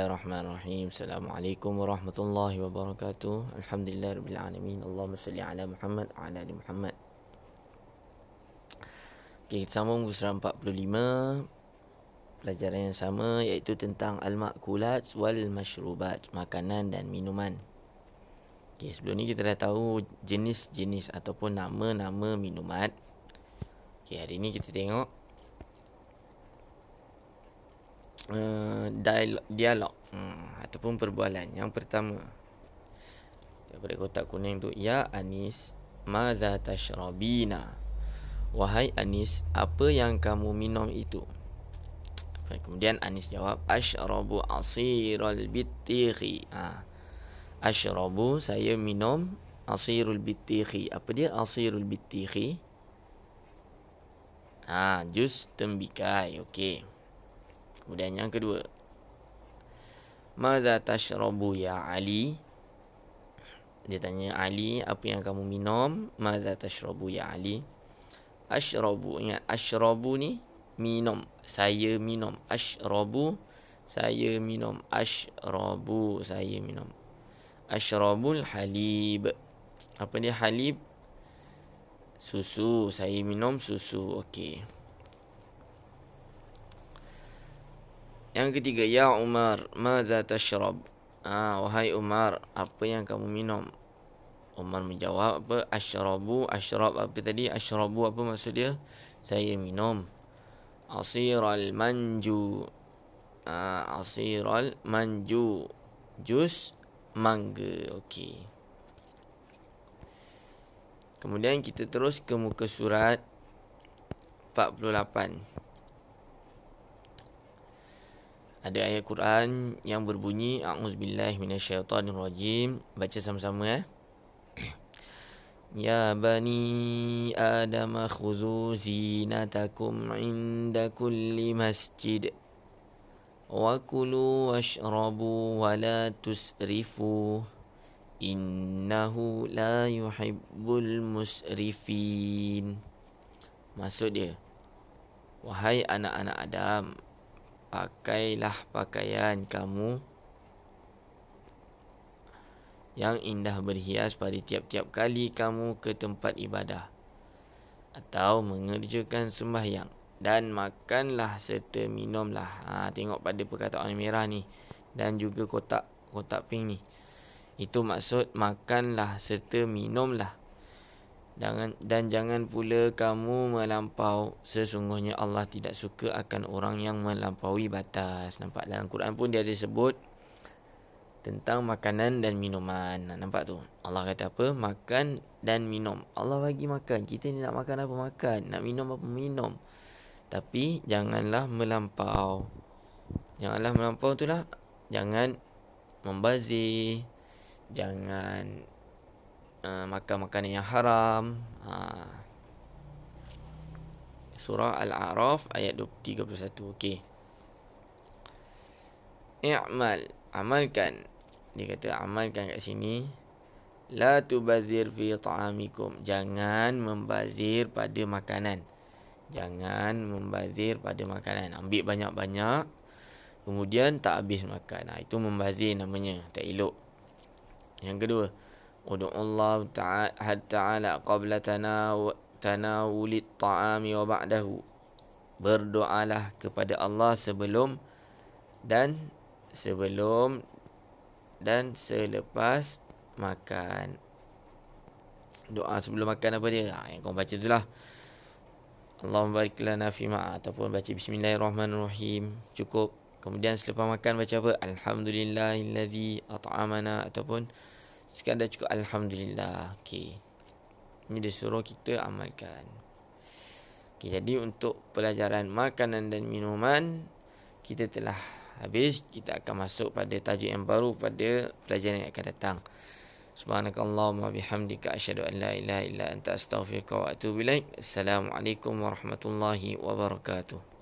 Bismillahirrahmanirrahim. Assalamualaikum warahmatullahi wabarakatuh. Alhamdulillah rabbil alamin. Allahumma salli ala Muhammad wa ala ali Muhammad. Okay, kita sambung surah 45 pelajaran yang sama iaitu tentang al-makulat wal mashrubat, makanan dan minuman. Okay, sebelum ni kita dah tahu jenis-jenis ataupun nama-nama minuman. Okay, hari ni kita tengok uh, dialog, dialog hmm, ataupun perbualan. Yang pertama daripada kotak kuning tu ya Anis madza tashrabina. Wahai Anis, apa yang kamu minum itu? Kemudian Anis jawab Ashrabu asirul bittighi ha. Ashrabu saya minum asirul bittighi Apa dia asirul bittighi? Ha, jus tembikai Okey Kemudian yang kedua Mada tashrabu ya Ali? Dia tanya Ali, apa yang kamu minum? Mada tashrabu ya Ali? Ashrabu, ingat ashrabu ni minum. Saya minum ashrabu. Saya minum ashrabu, saya minum. Ashrabul halib. Apa dia halib? Susu, saya minum susu. Okey. Yang ketiga, Ya Umar, mada tashrab? Ah, wahai Umar, apa yang kamu minum? Umar menjawab, apa? Ashrabu, ashrab apa tadi? Ashrabu apa maksud dia? Saya minum. Asir al-manju. Ah, asir al-manju. Jus mangga. Okey. Kemudian kita terus ke muka surat 48. Ada ayat Quran yang berbunyi A'udzubillah minasyaitanirrajim Baca sama-sama eh Ya bani Adam khudu zinatakum inda kulli masjid Wa kulu washrabu wa la tusrifu Innahu la yuhibbul musrifin Maksud dia Wahai anak-anak Adam Pakailah pakaian kamu yang indah berhias pada tiap-tiap kali kamu ke tempat ibadah atau mengerjakan sembahyang dan makanlah serta minumlah. Ha, tengok pada perkataan merah ni dan juga kotak kotak pink ni. Itu maksud makanlah serta minumlah jangan dan jangan pula kamu melampau sesungguhnya Allah tidak suka akan orang yang melampaui batas nampak dalam Quran pun dia ada sebut tentang makanan dan minuman nampak tu Allah kata apa makan dan minum Allah bagi makan kita ni nak makan apa makan nak minum apa minum tapi janganlah melampau janganlah melampau itulah jangan membazir jangan Ah, makan makanan yang haram. Ah. Surah Al-A'raf ayat 31. Okey. I'mal, amalkan. Dia kata amalkan kat sini. La tubazir fi ta'amikum. Jangan membazir pada makanan. Jangan membazir pada makanan. Ambil banyak-banyak. Kemudian tak habis makan. Nah itu membazir namanya. Tak elok. Yang kedua. ادع الله تعالى تعالى قبل تناول الطعام وبعده berdoalah kepada Allah sebelum dan sebelum dan selepas makan doa sebelum makan apa dia ha, yang kau baca tu lah Allahumma barik lana fi ma ataupun baca bismillahirrahmanirrahim cukup kemudian selepas makan baca apa alhamdulillahillazi at'amana ataupun sekadar cukup alhamdulillah okey ini dia suruh kita amalkan okey jadi untuk pelajaran makanan dan minuman kita telah habis kita akan masuk pada tajuk yang baru pada pelajaran yang akan datang subhanakallahumma bihamdika asyhadu an la ilaha illa anta astaghfiruka wa atubu ilaik assalamualaikum warahmatullahi wabarakatuh